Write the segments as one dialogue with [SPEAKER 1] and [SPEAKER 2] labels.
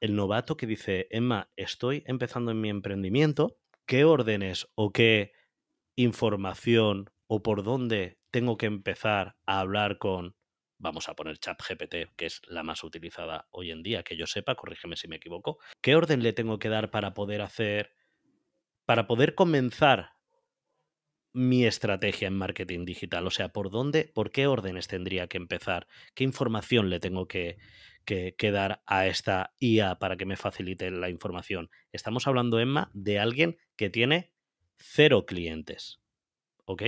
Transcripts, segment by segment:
[SPEAKER 1] el novato que dice, Emma, estoy empezando en mi emprendimiento, ¿qué órdenes o qué información o por dónde tengo que empezar a hablar con, vamos a poner ChatGPT, que es la más utilizada hoy en día, que yo sepa, corrígeme si me equivoco, ¿qué orden le tengo que dar para poder hacer, para poder comenzar mi estrategia en marketing digital? O sea, ¿por dónde, por qué órdenes tendría que empezar? ¿Qué información le tengo que, que, dar a esta IA para que me facilite la información. Estamos hablando, Emma, de alguien que tiene cero clientes. ¿Ok?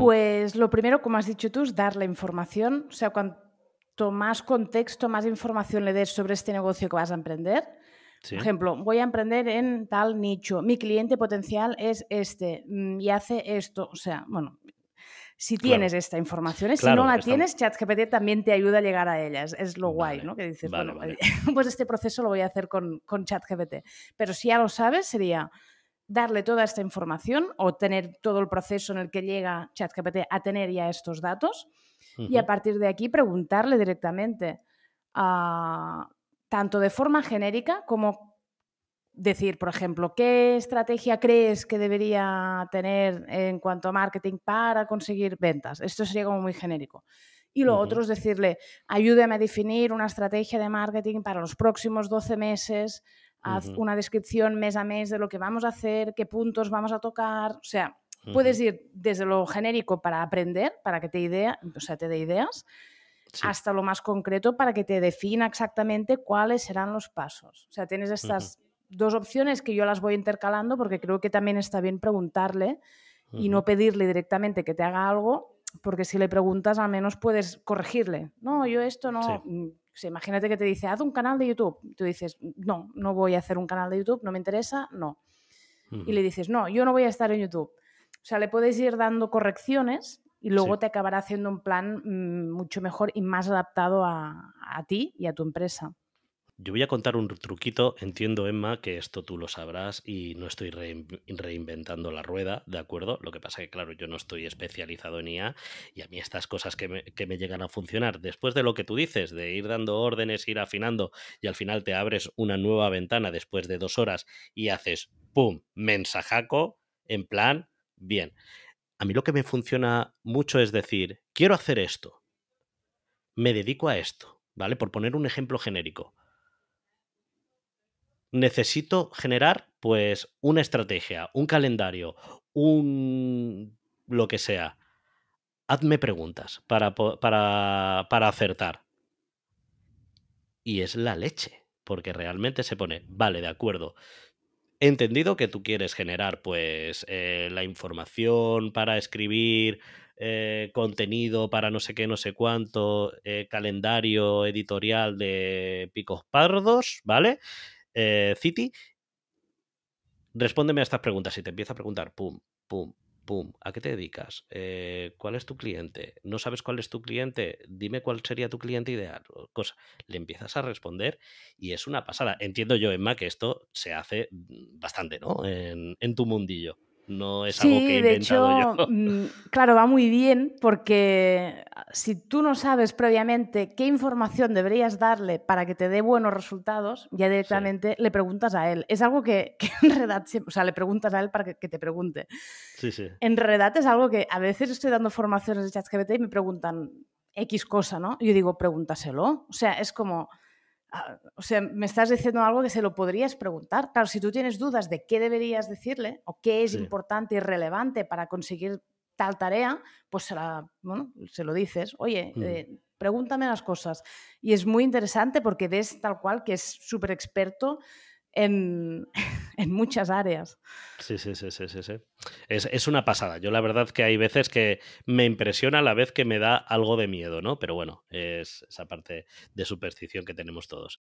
[SPEAKER 2] Pues lo primero, como has dicho tú, es dar la información. O sea, cuanto más contexto, más información le des sobre este negocio que vas a emprender. Por ejemplo, voy a emprender en tal nicho. Mi cliente potencial es este mm, y hace esto. O sea, bueno, si tienes esta información. ¿eh? si no la tienes, ChatGPT también te ayuda a llegar a ellas. Es lo guay, ¿no? Que dices, bueno, pues este proceso lo voy a hacer con, con ChatGPT. Pero si ya lo sabes, sería darle toda esta información o tener todo el proceso en el que llega ChatGPT a tener ya estos datos y a partir de aquí preguntarle directamente, ah, tanto de forma genérica como decir, por ejemplo, ¿qué estrategia crees que debería tener en cuanto a marketing para conseguir ventas? Esto sería como muy genérico. Y lo otro es decirle, ayúdame a definir una estrategia de marketing para los próximos 12 meses, haz una descripción mes a mes de lo que vamos a hacer, qué puntos vamos a tocar, o sea, puedes ir desde lo genérico para aprender, para que te idea, o sea, te dé ideas, hasta lo más concreto para que te defina exactamente cuáles serán los pasos. O sea, tienes estas dos opciones que yo las voy intercalando porque creo que también está bien preguntarle y no pedirle directamente que te haga algo, porque si le preguntas al menos puedes corregirle. No, yo esto no... Sí. Mm, imagínate que te dice, haz un canal de YouTube. Tú dices, no, no voy a hacer un canal de YouTube, no me interesa, no. Y le dices, no, yo no voy a estar en YouTube. O sea, le puedes ir dando correcciones y luego te acabará haciendo un plan mm, mucho mejor y más adaptado a, a ti y a tu empresa.
[SPEAKER 1] Yo voy a contar un truquito, entiendo Emma que esto tú lo sabrás y no estoy reinventando la rueda, ¿de acuerdo? Lo que pasa que, claro, yo no estoy especializado en IA y a mí estas cosas que me, que me llegan a funcionar, después de lo que tú dices, de ir dando órdenes, ir afinando y al final te abres una nueva ventana después de dos horas y haces, ¡pum!, mensajaco, en plan, bien. A mí lo que me funciona mucho es decir, quiero hacer esto, me dedico a esto, ¿vale? Por poner un ejemplo genérico necesito generar pues una estrategia, un calendario, un lo que sea. Hazme preguntas para, para, acertar. Y es la leche, porque realmente se pone, vale, de acuerdo. He entendido que tú quieres generar pues eh, la información para escribir, eh, contenido para no sé qué, no sé cuánto, eh, calendario editorial de picos pardos, ¿vale? eh, City, respóndeme a estas preguntas. Si te empieza a preguntar, pum, pum, pum, ¿a qué te dedicas? Eh, ¿Cuál es tu cliente? ¿No sabes cuál es tu cliente? Dime cuál sería tu cliente ideal. Cosa. Le empiezas a responder y es una pasada. Entiendo yo, Emma, que esto se hace bastante, ¿no? En, tu mundillo. No es algo que he inventado de hecho,
[SPEAKER 2] mm, Claro, va muy bien porque si tú no sabes previamente qué información deberías darle para que te dé buenos resultados, ya directamente le preguntas a él. Es algo que, en realidad... o sea, le preguntas a él para que, te pregunte. Sí, sí. En realidad es algo que a veces estoy dando formaciones de ChatGPT y me preguntan X cosa, ¿no? Yo digo, pregúntaselo. O sea, es como... Ah, o sea, me estás diciendo algo que se lo podrías preguntar. Claro, si tú tienes dudas de qué deberías decirle o qué es importante y relevante para conseguir tal tarea, pues se, lo dices, oye, mm. eh, pregúntame las cosas. Y es muy interesante porque ves tal cual que es súper experto en, muchas áreas.
[SPEAKER 1] Sí, sí, sí, sí, sí. Es, es, una pasada. Yo la verdad que hay veces que me impresiona a la vez que me da algo de miedo, ¿no? Pero bueno, es esa parte de superstición que tenemos todos.